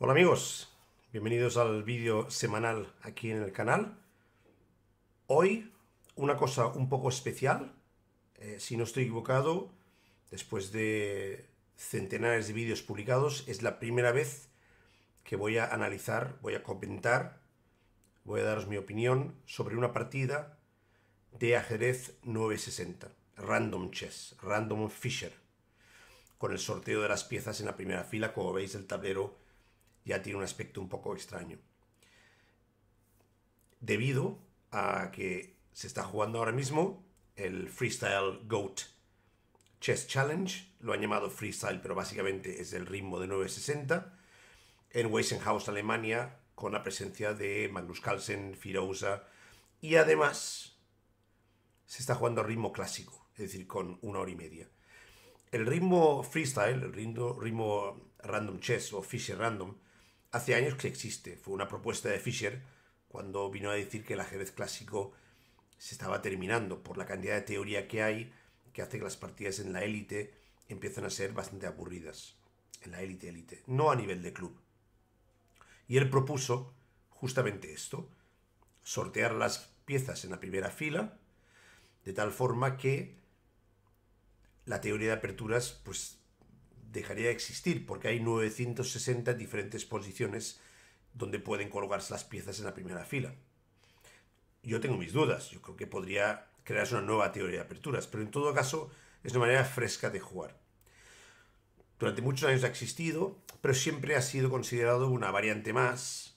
Hola amigos, bienvenidos al vídeo semanal aquí en el canal. Hoy una cosa un poco especial, eh, si no estoy equivocado, después de centenares de vídeos publicados, es la primera vez que voy a analizar, voy a comentar, voy a daros mi opinión sobre una partida de ajedrez 960, Random Chess, Random Fisher, con el sorteo de las piezas en la primera fila, como veis el tablero ya tiene un aspecto un poco extraño. Debido a que se está jugando ahora mismo el Freestyle Goat Chess Challenge, lo han llamado freestyle, pero básicamente es el ritmo de 960, en Weissenhaus, Alemania, con la presencia de Magnus Carlsen, Firoza, y además se está jugando a ritmo clásico, es decir, con una hora y media. El ritmo freestyle, el ritmo, ritmo random chess o Fisher random, hace años que existe. Fue una propuesta de Fischer cuando vino a decir que el ajedrez clásico se estaba terminando por la cantidad de teoría que hay que hace que las partidas en la élite empiezan a ser bastante aburridas. En la élite, élite. No a nivel de club. Y él propuso justamente esto. Sortear las piezas en la primera fila de tal forma que la teoría de aperturas pues dejaría de existir porque hay 960 diferentes posiciones donde pueden colocarse las piezas en la primera fila. Yo tengo mis dudas, yo creo que podría crearse una nueva teoría de aperturas, pero en todo caso es una manera fresca de jugar. Durante muchos años ha existido, pero siempre ha sido considerado una variante más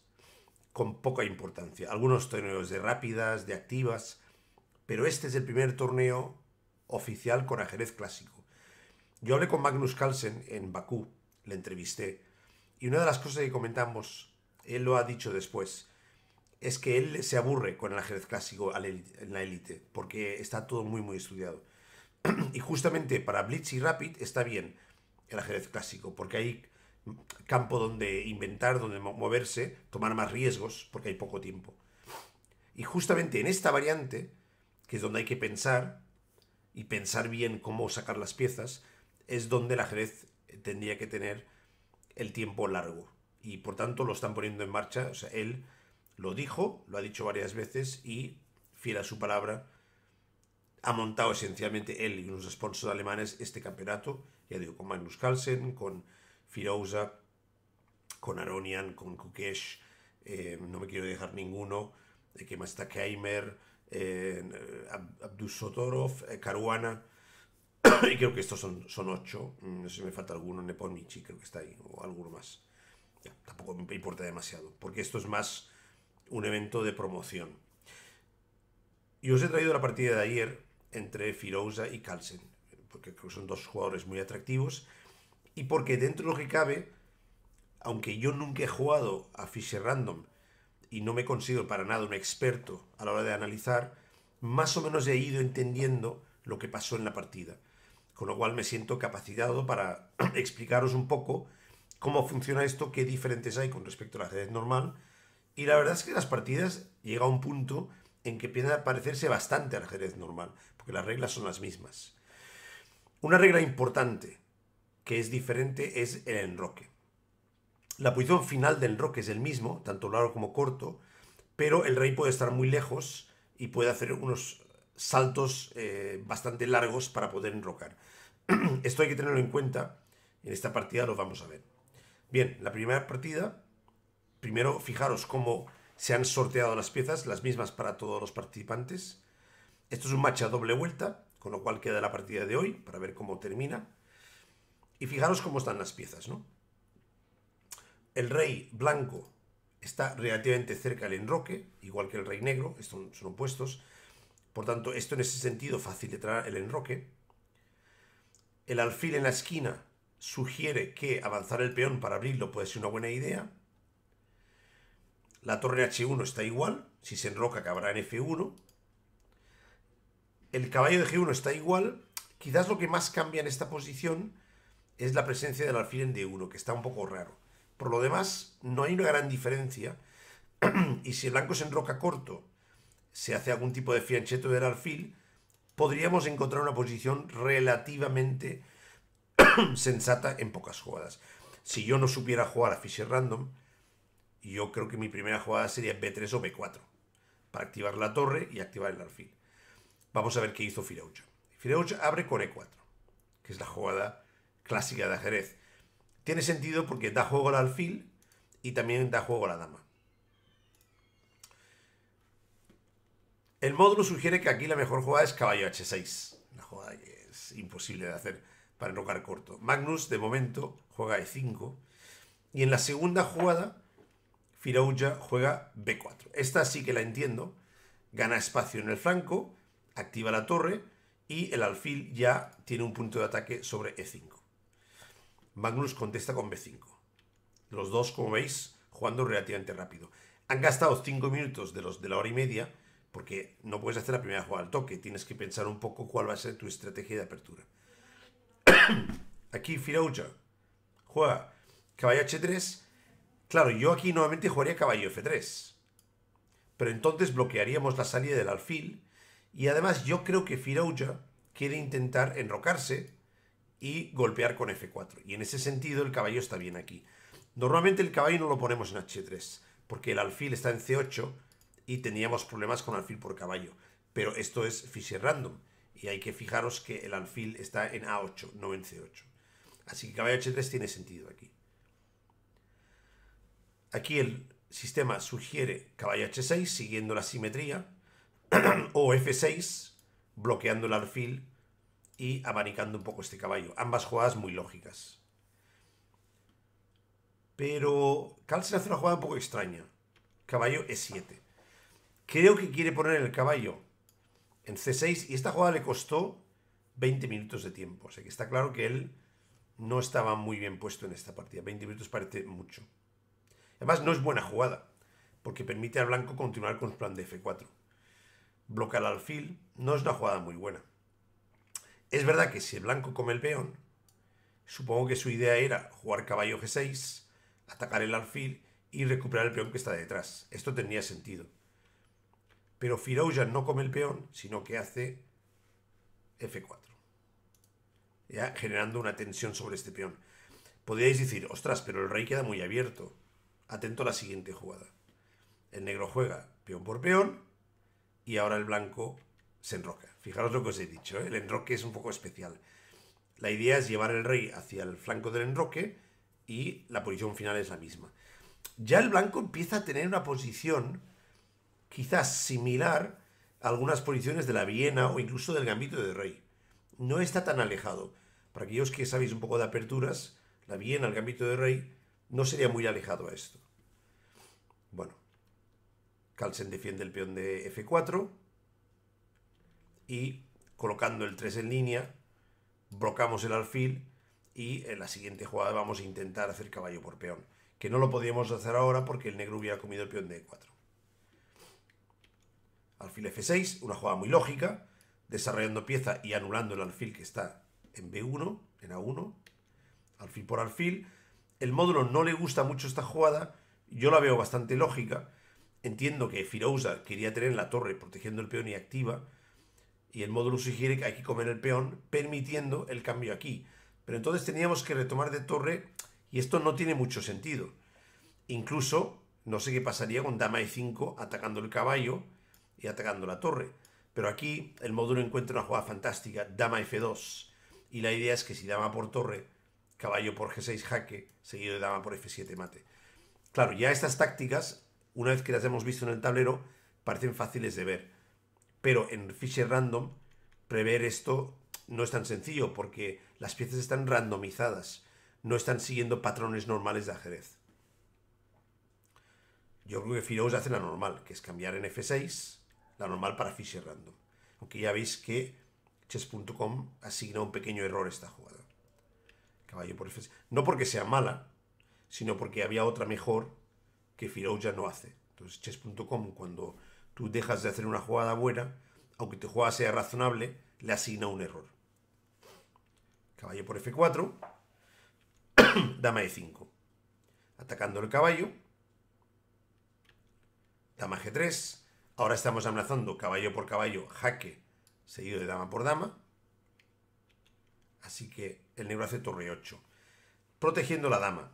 con poca importancia. Algunos torneos de rápidas, de activas, pero este es el primer torneo oficial con ajedrez clásico yo hablé con Magnus Carlsen en Bakú, le entrevisté, y una de las cosas que comentamos, él lo ha dicho después, es que él se aburre con el ajedrez clásico en la élite, porque está todo muy, muy estudiado. y justamente para Blitz y Rapid está bien el ajedrez clásico, porque hay campo donde inventar, donde moverse, tomar más riesgos, porque hay poco tiempo. Y justamente en esta variante, que es donde hay que pensar, y pensar bien cómo sacar las piezas, es donde el ajedrez tendría que tener el tiempo largo. Y por tanto lo están poniendo en marcha. O sea, él lo dijo, lo ha dicho varias veces y, fiel a su palabra, ha montado esencialmente él y unos sponsors alemanes este campeonato. Ya digo, con Magnus Carlsen, con Firoza, con Aronian, con Kukesh. Eh, no me quiero dejar ninguno. de eh, que más está Keimer, eh, Abdus Sotorov, eh, Caruana. y creo que estos son, son ocho. Mm, no sé si me falta alguno, Neponichi creo que está ahí, o alguno más. tampoco me importa demasiado, porque esto es más un evento de promoción. Y os he traído la partida de ayer entre Firouza y Carlsen, porque creo que son dos jugadores muy atractivos, y porque dentro de lo que cabe, aunque yo nunca he jugado a Fisher Random y no me considero para nada un experto a la hora de analizar, más o menos he ido entendiendo lo que pasó en la partida con lo cual me siento capacitado para explicaros un poco cómo funciona esto, qué diferentes hay con respecto al ajedrez normal. Y la verdad es que las partidas llega a un punto en que empiezan parecerse bastante al ajedrez normal, porque las reglas son las mismas. Una regla importante que es diferente es el enroque. La posición final del enroque es el mismo, tanto largo como corto, pero el rey puede estar muy lejos y puede hacer unos saltos eh, bastante largos para poder enrocar. Esto hay que tenerlo en cuenta. En esta partida lo vamos a ver. Bien, la primera partida, primero fijaros cómo se han sorteado las piezas, las mismas para todos los participantes. Esto es un match a doble vuelta, con lo cual queda la partida de hoy para ver cómo termina. Y fijaros cómo están las piezas, ¿no? El rey blanco está relativamente cerca del enroque, igual que el rey negro, estos son opuestos. Por tanto, esto en ese sentido facilita el enroque el alfil en la esquina sugiere que avanzar el peón para abrirlo puede ser una buena idea. La torre H1 está igual, si se enroca cabrá en F1. El caballo de G1 está igual. Quizás lo que más cambia en esta posición es la presencia del alfil en D1, que está un poco raro. Por lo demás, no hay una gran diferencia. y si el blanco se enroca corto, se hace algún tipo de fiancheto del alfil, podríamos encontrar una posición relativamente sensata en pocas jugadas. Si yo no supiera jugar a Fischer Random, yo creo que mi primera jugada sería B3 o B4, para activar la torre y activar el alfil. Vamos a ver qué hizo Fireucha. Fireucha abre con E4, que es la jugada clásica de ajedrez. Tiene sentido porque da juego al alfil y también da juego a la dama. El módulo sugiere que aquí la mejor jugada es caballo h6. Una jugada que es imposible de hacer para enrocar corto. Magnus, de momento, juega e5. Y en la segunda jugada, Firauja juega b4. Esta sí que la entiendo. Gana espacio en el flanco, activa la torre y el alfil ya tiene un punto de ataque sobre e5. Magnus contesta con b5. Los dos, como veis, jugando relativamente rápido. Han gastado 5 minutos de, los, de la hora y media porque no puedes hacer la primera jugada al toque, tienes que pensar un poco cuál va a ser tu estrategia de apertura. aquí Firouja juega caballo H3. Claro, yo aquí nuevamente jugaría caballo F3. Pero entonces bloquearíamos la salida del alfil. Y además yo creo que Firouja quiere intentar enrocarse y golpear con F4. Y en ese sentido el caballo está bien aquí. Normalmente el caballo no lo ponemos en H3, porque el alfil está en C8 y teníamos problemas con alfil por caballo. Pero esto es Fisher Random y hay que fijaros que el alfil está en A8, no en C8. Así que caballo H3 tiene sentido aquí. Aquí el sistema sugiere caballo H6 siguiendo la simetría o F6 bloqueando el alfil y abanicando un poco este caballo. Ambas jugadas muy lógicas. Pero Carlsen hace una jugada un poco extraña. Caballo E7. Creo que quiere poner el caballo en C6 y esta jugada le costó 20 minutos de tiempo. O sea que está claro que él no estaba muy bien puesto en esta partida. 20 minutos parece mucho. Además no es buena jugada porque permite al blanco continuar con su plan de F4. Bloca el alfil no es una jugada muy buena. Es verdad que si el blanco come el peón, supongo que su idea era jugar caballo G6, atacar el alfil y recuperar el peón que está detrás. Esto tenía sentido. Pero Firouja no come el peón, sino que hace F4. Ya generando una tensión sobre este peón. Podríais decir, ostras, pero el rey queda muy abierto. Atento a la siguiente jugada. El negro juega peón por peón y ahora el blanco se enroca. Fijaros lo que os he dicho, ¿eh? el enroque es un poco especial. La idea es llevar el rey hacia el flanco del enroque y la posición final es la misma. Ya el blanco empieza a tener una posición quizás similar a algunas posiciones de la Viena o incluso del Gambito de Rey. No está tan alejado. Para aquellos que sabéis un poco de aperturas, la Viena, el Gambito de Rey, no sería muy alejado a esto. Bueno, Carlsen defiende el peón de F4 y colocando el 3 en línea, brocamos el alfil y en la siguiente jugada vamos a intentar hacer caballo por peón, que no lo podíamos hacer ahora porque el negro hubiera comido el peón de E4 alfil f6, una jugada muy lógica, desarrollando pieza y anulando el alfil que está en b1, en a1, alfil por alfil. El módulo no le gusta mucho esta jugada, yo la veo bastante lógica. Entiendo que Firousa quería tener la torre protegiendo el peón y activa, y el módulo sugiere que hay que comer el peón, permitiendo el cambio aquí. Pero entonces teníamos que retomar de torre, y esto no tiene mucho sentido. Incluso, no sé qué pasaría con dama e5 atacando el caballo, y atacando la torre. Pero aquí el módulo encuentra una jugada fantástica, dama f2. Y la idea es que si dama por torre, caballo por g6 jaque, seguido de dama por f7 mate. Claro, ya estas tácticas, una vez que las hemos visto en el tablero, parecen fáciles de ver. Pero en Fisher Random, prever esto no es tan sencillo, porque las piezas están randomizadas, no están siguiendo patrones normales de ajedrez. Yo creo que Firoz hace la normal, que es cambiar en f6, la normal para Fisher Random. Aunque ya veis que chess.com asigna un pequeño error a esta jugada. Caballo por f No porque sea mala, sino porque había otra mejor que Firo ya no hace. Entonces, chess.com, cuando tú dejas de hacer una jugada buena, aunque tu jugada sea razonable, le asigna un error. Caballo por F4. dama E5. Atacando el caballo. Dama G3. Ahora estamos amenazando caballo por caballo, jaque, seguido de dama por dama. Así que el negro hace torre 8. Protegiendo la dama.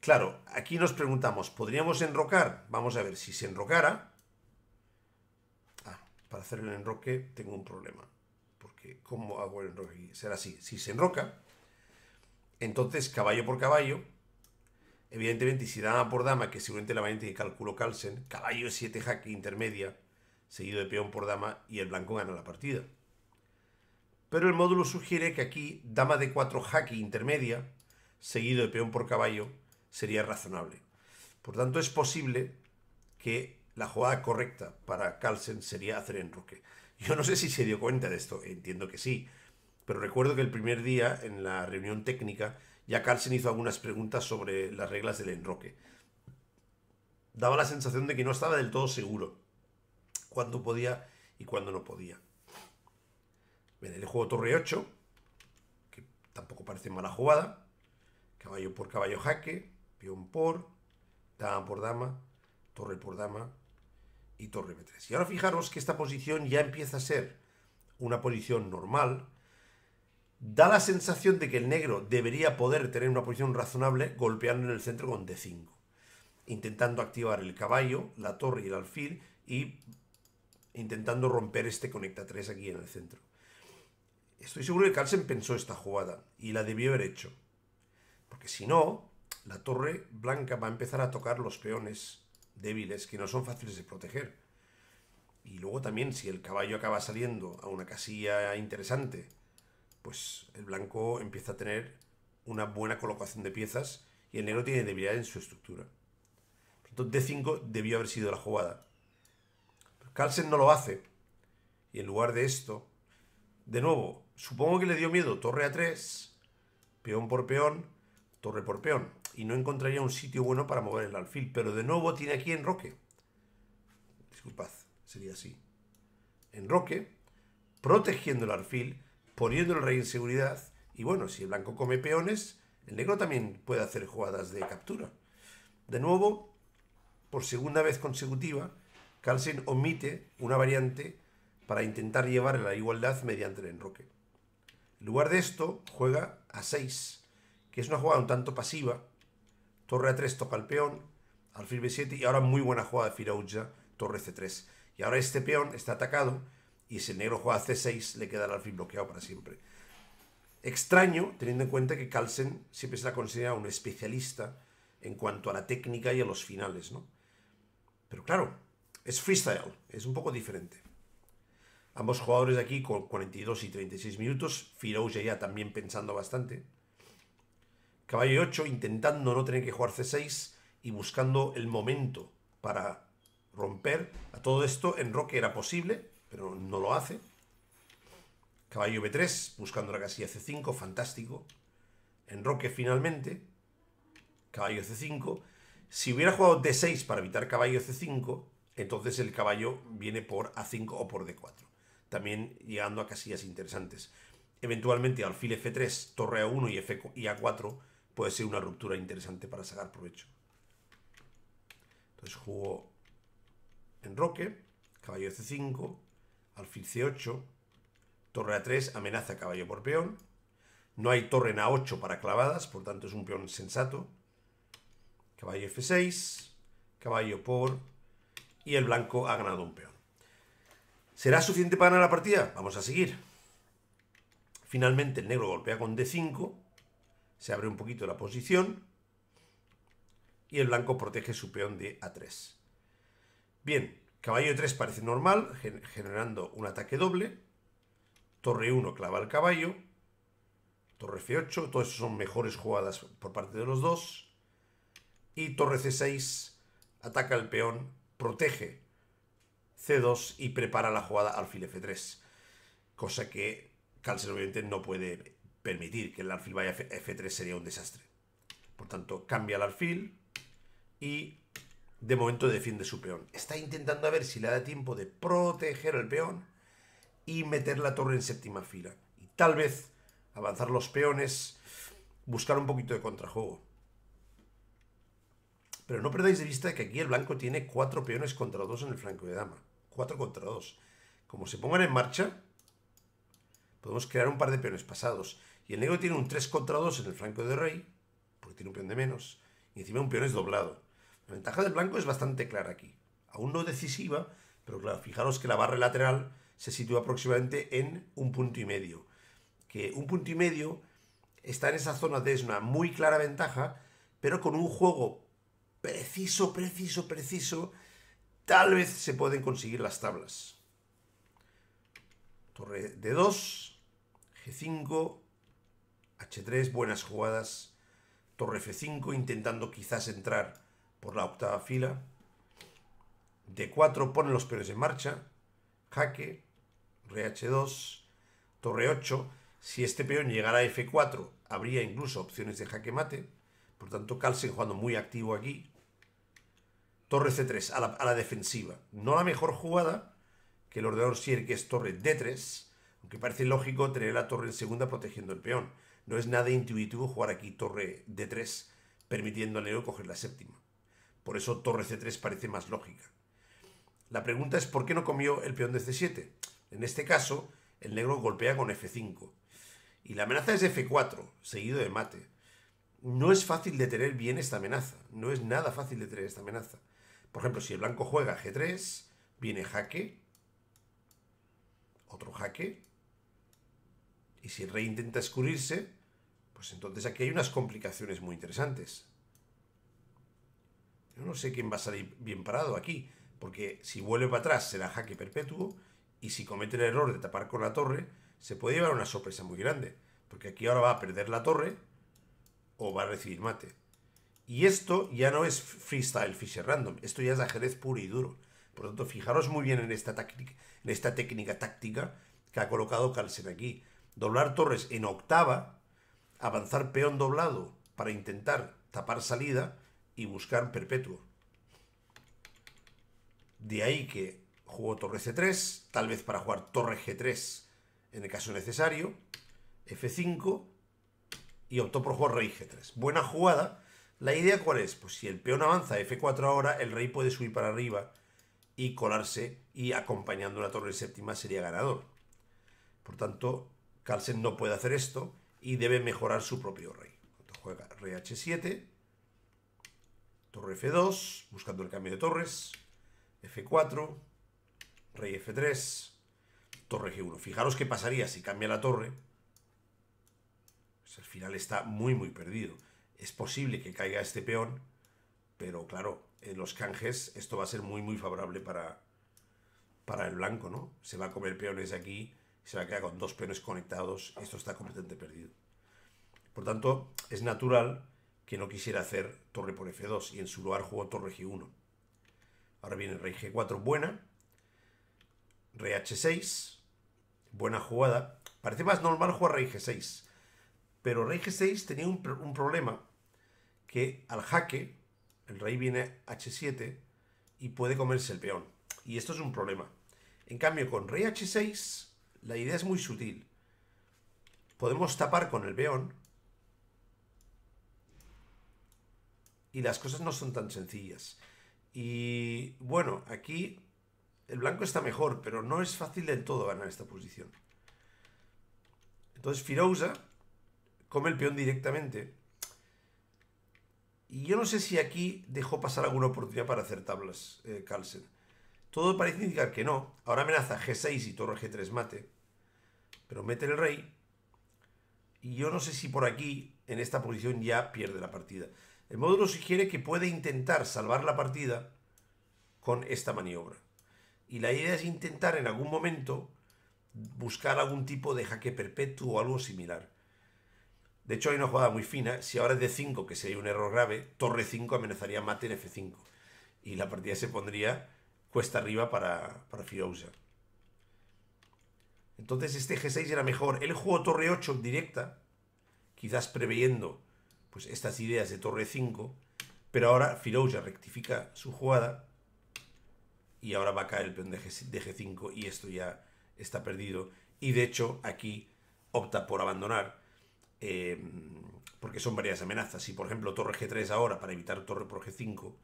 Claro, aquí nos preguntamos, ¿podríamos enrocar? Vamos a ver, si se enrocara... Ah, para hacer el enroque tengo un problema. Porque, ¿cómo hago el enroque Será así. Si se enroca, entonces caballo por caballo, Evidentemente, si dama por dama, que seguramente la variante que calculó Carlsen, caballo 7 jaque intermedia, seguido de peón por dama, y el blanco gana la partida. Pero el módulo sugiere que aquí dama de 4 jaque intermedia, seguido de peón por caballo, sería razonable. Por tanto, es posible que la jugada correcta para Carlsen sería hacer enroque. Yo no sé si se dio cuenta de esto, entiendo que sí, pero recuerdo que el primer día en la reunión técnica ya Carlsen hizo algunas preguntas sobre las reglas del enroque. Daba la sensación de que no estaba del todo seguro cuándo podía y cuándo no podía. Le el juego torre 8, que tampoco parece mala jugada. Caballo por caballo jaque, peón por, dama por dama, torre por dama y torre b3. Y ahora fijaros que esta posición ya empieza a ser una posición normal, Da la sensación de que el negro debería poder tener una posición razonable golpeando en el centro con D5, intentando activar el caballo, la torre y el alfil y intentando romper este conecta 3 aquí en el centro. Estoy seguro que Carlsen pensó esta jugada y la debió haber hecho. Porque si no, la torre blanca va a empezar a tocar los peones débiles que no son fáciles de proteger. Y luego también si el caballo acaba saliendo a una casilla interesante pues el blanco empieza a tener una buena colocación de piezas y el negro tiene debilidad en su estructura. Entonces D5 debió haber sido la jugada. Carlsen no lo hace. Y en lugar de esto, de nuevo, supongo que le dio miedo torre a 3, peón por peón, torre por peón. Y no encontraría un sitio bueno para mover el alfil. Pero de nuevo tiene aquí roque. Disculpad, sería así. En roque, protegiendo el alfil poniendo el rey en seguridad. Y bueno, si el blanco come peones, el negro también puede hacer jugadas de captura. De nuevo, por segunda vez consecutiva, Carlsen omite una variante para intentar llevar a la igualdad mediante el enroque. En lugar de esto, juega a 6, que es una jugada un tanto pasiva. Torre A3 toca el peón, alfil B7 y ahora muy buena jugada de Firouja, torre C3. Y ahora este peón está atacado y si el negro juega C6, le quedará al fin bloqueado para siempre. Extraño, teniendo en cuenta que Carlsen siempre se la considera un especialista en cuanto a la técnica y a los finales, ¿no? Pero claro, es freestyle, es un poco diferente. Ambos jugadores de aquí con 42 y 36 minutos, Firoge ya también pensando bastante. Caballo 8 intentando no tener que jugar C6 y buscando el momento para romper. A todo esto en Roque era posible, pero no lo hace. Caballo B3, buscando la casilla C5, fantástico. Enroque finalmente. Caballo C5. Si hubiera jugado D6 para evitar caballo C5, entonces el caballo viene por A5 o por D4. También llegando a casillas interesantes. Eventualmente alfil F3, torre A1 y, F y A4 puede ser una ruptura interesante para sacar provecho. Entonces juego enroque, caballo C5, alfil c8, torre a 3 amenaza caballo por peón, no hay torre en a8 para clavadas, por tanto es un peón sensato, caballo f6, caballo por, y el blanco ha ganado un peón. ¿Será suficiente para ganar la partida? Vamos a seguir. Finalmente el negro golpea con d5, se abre un poquito la posición, y el blanco protege su peón de a3. Bien, Caballo 3 parece normal, generando un ataque doble. Torre 1 clava el caballo. Torre F8, todas son mejores jugadas por parte de los dos. Y torre C6 ataca el peón, protege C2 y prepara la jugada alfil F3. Cosa que Cáncer, obviamente no puede permitir que el alfil vaya a F3 sería un desastre. Por tanto, cambia el alfil y de momento defiende su peón. Está intentando a ver si le da tiempo de proteger el peón y meter la torre en séptima fila. Y tal vez avanzar los peones, buscar un poquito de contrajuego. Pero no perdáis de vista que aquí el blanco tiene cuatro peones contra dos en el flanco de dama. Cuatro contra dos. Como se pongan en marcha, podemos crear un par de peones pasados. Y el negro tiene un 3 contra 2 en el flanco de rey, porque tiene un peón de menos. Y encima un peón es doblado. La ventaja del blanco es bastante clara aquí. Aún no decisiva, pero claro, fijaros que la barra lateral se sitúa aproximadamente en un punto y medio. Que un punto y medio está en esa zona de es una muy clara ventaja, pero con un juego preciso, preciso, preciso, tal vez se pueden conseguir las tablas. Torre de 2, G5, H3, buenas jugadas. Torre F5 intentando quizás entrar por la octava fila. D4 pone los peones en marcha. Jaque, RH2, torre 8. Si este peón llegara a F4, habría incluso opciones de jaque mate. Por tanto, Carlsen jugando muy activo aquí. Torre C3 a la, defensiva. No la mejor jugada que el ordenador Sier, que es torre D3. Aunque parece lógico tener la torre en segunda protegiendo el peón. No es nada intuitivo jugar aquí torre D3, permitiendo al negro coger la séptima. Por eso torre c3 parece más lógica. La pregunta es por qué no comió el peón de c7. En este caso, el negro golpea con f5. Y la amenaza es f4, seguido de mate. No es fácil detener bien esta amenaza. No es nada fácil detener esta amenaza. Por ejemplo, si el blanco juega g3, viene jaque. Otro jaque. Y si el rey intenta escurrirse, pues entonces aquí hay unas complicaciones muy interesantes no sé quién va a salir bien parado aquí, porque si vuelve para atrás será jaque perpetuo y si comete el error de tapar con la torre, se puede llevar una sorpresa muy grande, porque aquí ahora va a perder la torre o va a recibir mate. Y esto ya no es freestyle Fisher Random, esto ya es ajedrez puro y duro. Por lo tanto, fijaros muy bien en esta, en esta técnica táctica que ha colocado Carlsen aquí. Doblar torres en octava, avanzar peón doblado para intentar tapar salida y buscar perpetuo. De ahí que jugó torre c3, tal vez para jugar torre g3 en el caso necesario, f5 y optó por jugar rey g3. Buena jugada. ¿La idea cuál es? Pues si el peón avanza f4 ahora, el rey puede subir para arriba y colarse y acompañando la torre séptima sería ganador. Por tanto, Carlsen no puede hacer esto y debe mejorar su propio rey. juega rey h7 Torre F2, buscando el cambio de torres. F4, rey F3, torre G1. Fijaros qué pasaría si cambia la torre. Al pues el final está muy, muy perdido. Es posible que caiga este peón, pero claro, en los canjes esto va a ser muy, muy favorable para, para el blanco, ¿no? Se va a comer peones de aquí, se va a quedar con dos peones conectados. Esto está completamente perdido. Por tanto, es natural que no quisiera hacer torre por f2 y en su lugar jugó torre g1. Ahora viene rey g4, buena. Rey h6, buena jugada. Parece más normal jugar rey g6. Pero rey g6 tenía un, problema, que al jaque, el rey viene h7 y puede comerse el peón. Y esto es un problema. En cambio, con rey h6, la idea es muy sutil. Podemos tapar con el peón y las cosas no son tan sencillas. Y bueno, aquí el blanco está mejor, pero no es fácil del todo ganar esta posición. Entonces Firouza come el peón directamente. Y yo no sé si aquí dejó pasar alguna oportunidad para hacer tablas eh, Carlsen. Todo parece indicar que no. Ahora amenaza G6 y torre G3 mate. Pero mete el rey. Y yo no sé si por aquí, en esta posición, ya pierde la partida. El módulo sugiere que puede intentar salvar la partida con esta maniobra. Y la idea es intentar en algún momento buscar algún tipo de jaque perpetuo o algo similar. De hecho, hay una jugada muy fina. Si ahora es de 5, que sería un error grave, torre 5 amenazaría mate en F5. Y la partida se pondría cuesta arriba para, para Entonces este G6 era mejor. Él jugó torre 8 directa, quizás preveyendo pues estas ideas de torre 5. Pero ahora ya rectifica su jugada. Y ahora va a caer el peón de, G5 y esto ya está perdido. Y de hecho aquí opta por abandonar. Em, porque son varias amenazas. Si por ejemplo torre G3 ahora para evitar torre por G5.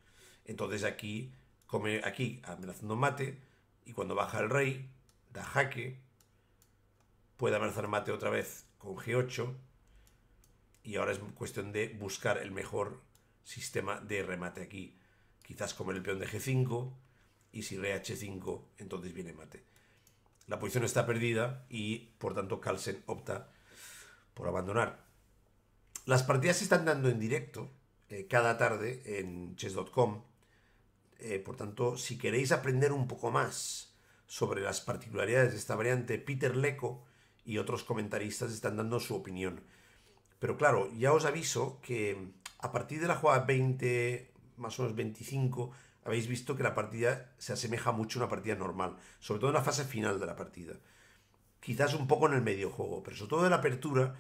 Entonces aquí come aquí amenazando mate. Y cuando baja el rey, da jaque. Puede amenazar mate otra vez con G8 y ahora es cuestión de buscar el mejor sistema de remate aquí. Quizás comer el peón de G5 y si re H5 entonces viene mate. La posición está perdida y por tanto Carlsen opta por abandonar. Las partidas se están dando en directo eh, cada tarde en chess.com. Eh, por tanto, si queréis aprender un poco más sobre las particularidades de esta variante, Peter Leco y otros comentaristas están dando su opinión. Pero claro, ya os aviso que mm, a partir de la jugada 20, más o menos 25, habéis visto que la partida se asemeja mucho a una partida normal, sobre todo en la fase final de la partida. Quizás un poco en el medio juego, pero sobre todo en la apertura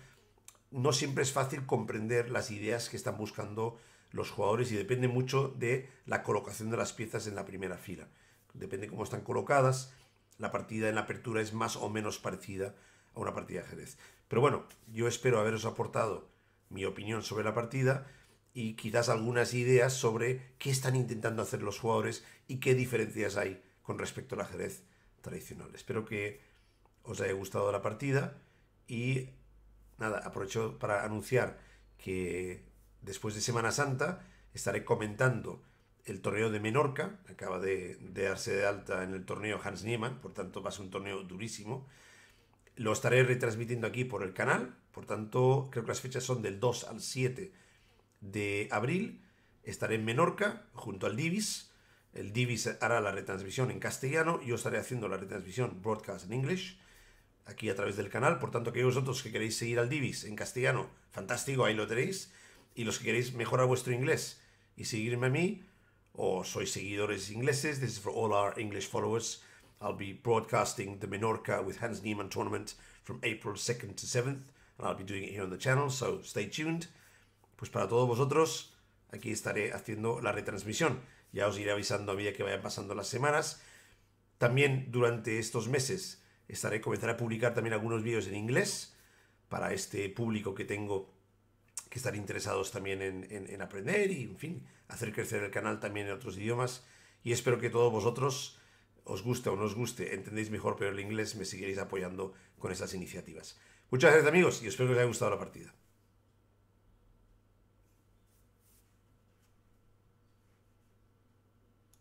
no siempre es fácil comprender las ideas que están buscando los jugadores y depende mucho de la colocación de las piezas en la primera fila. Depende cómo están colocadas, la partida en la apertura es más o menos parecida a una partida de ajedrez. Pero bueno, yo espero haberos aportado mi opinión sobre la partida y quizás algunas ideas sobre qué están intentando hacer los jugadores y qué diferencias hay con respecto al ajedrez tradicional. Espero que os haya gustado la partida y nada, aprovecho para anunciar que después de Semana Santa estaré comentando el torneo de Menorca, acaba de, darse de alta en el torneo Hans Niemann, por tanto va a ser un torneo durísimo lo estaré retransmitiendo aquí por el canal, por tanto creo que las fechas son del 2 al 7 de abril. Estaré en Menorca junto al Divis. El Divis hará la retransmisión en castellano, y yo estaré haciendo la retransmisión broadcast en inglés, aquí a través del canal. Por tanto, aquellos vosotros que queréis seguir al Divis en castellano, fantástico, ahí lo tenéis. Y los que queréis mejorar vuestro inglés y seguirme a mí, o sois seguidores ingleses, this is for all our English followers, I'll be broadcasting the Menorca with Hans Niemann tournament from April 2nd to 7th, and I'll be doing it here on the channel, so stay tuned. Pues para todos vosotros, aquí estaré haciendo la retransmisión. Ya os iré avisando a medida que vayan pasando las semanas. También durante estos meses estaré comenzaré a publicar también algunos vídeos en inglés para este público que tengo que estar interesados también en, en aprender y, en fin, hacer crecer el canal también en otros idiomas. Y espero que todos vosotros os guste o no os guste, entendéis mejor pero el inglés, me seguiréis apoyando con esas iniciativas. Muchas gracias amigos y espero que os haya gustado la partida.